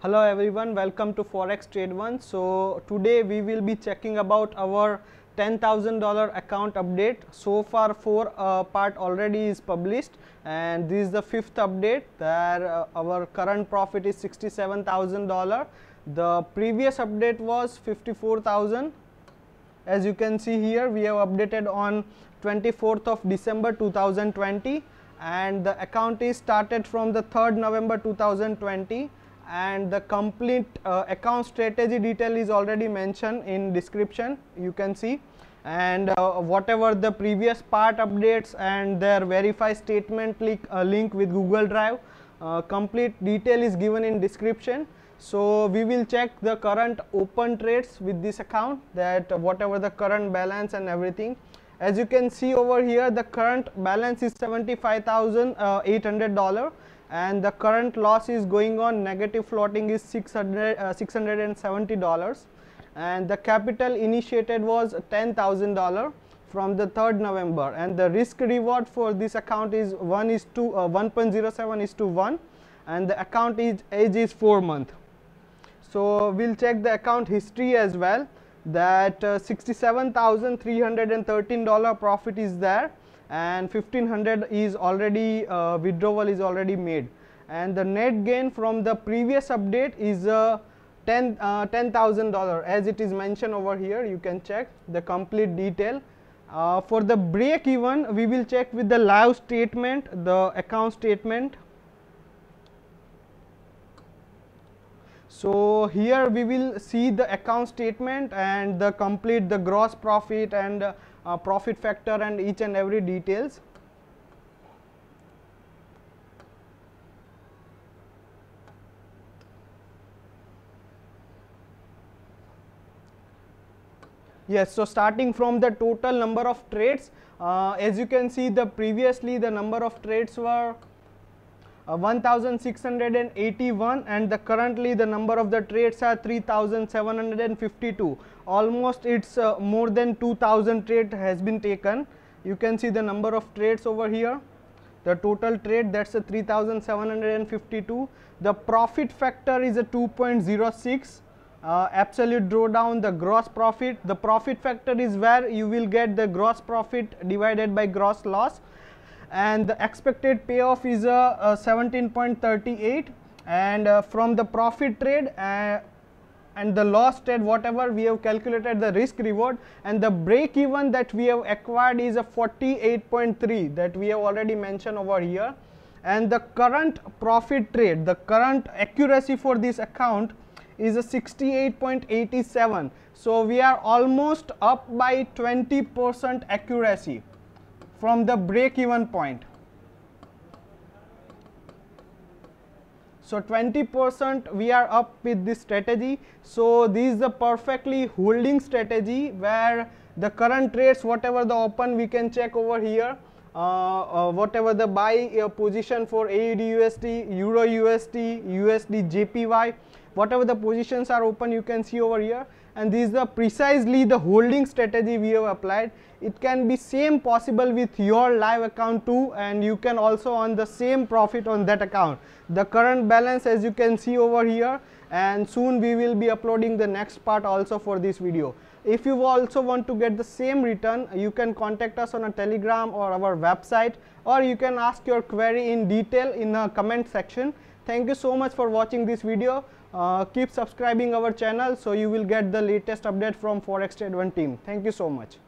hello everyone welcome to forex trade one so today we will be checking about our $10,000 account update so far four uh, part already is published and this is the fifth update that uh, our current profit is $67,000 the previous update was 54,000 as you can see here we have updated on 24th of December 2020 and the account is started from the 3rd November 2020 and the complete uh, account strategy detail is already mentioned in description you can see and uh, whatever the previous part updates and their verify statement link, uh, link with Google Drive uh, complete detail is given in description so we will check the current open trades with this account that whatever the current balance and everything as you can see over here the current balance is $75,800 uh, and the current loss is going on negative floating is 600 uh, 670 dollars and the capital initiated was 10000 dollar from the 3rd november and the risk reward for this account is 1 is to uh, 1.07 is to 1 and the account is age is 4 month so we'll check the account history as well that uh, 67313 dollar profit is there and 1500 is already uh, withdrawal is already made and the net gain from the previous update is uh, 10 uh, $10,000 as it is mentioned over here you can check the complete detail uh, for the break even we will check with the live statement the account statement So, here we will see the account statement and the complete the gross profit and uh, profit factor and each and every details. Yes, so starting from the total number of trades, uh, as you can see the previously the number of trades were uh, 1681 and the currently the number of the trades are 3752 almost it's uh, more than 2000 trade has been taken you can see the number of trades over here the total trade that's a uh, 3752 the profit factor is a uh, 2.06 uh, absolute drawdown the gross profit the profit factor is where you will get the gross profit divided by gross loss and the expected payoff is a, uh, 17.38 uh, and uh, from the profit trade uh, and the loss trade whatever we have calculated the risk reward and the break even that we have acquired is a 48.3 that we have already mentioned over here and the current profit trade the current accuracy for this account is a 68.87 so we are almost up by 20 percent accuracy from the break even point. So, 20 percent we are up with this strategy. So, this is the perfectly holding strategy where the current rates whatever the open we can check over here uh, uh, whatever the buy uh, position for AUD USD, Euro USD, USD JPY, whatever the positions are open you can see over here and this is the precisely the holding strategy we have applied. It can be same possible with your live account too and you can also earn the same profit on that account. The current balance as you can see over here and soon we will be uploading the next part also for this video. If you also want to get the same return, you can contact us on a telegram or our website or you can ask your query in detail in the comment section Thank you so much for watching this video. Uh, keep subscribing our channel so you will get the latest update from Forex Trade One team. Thank you so much.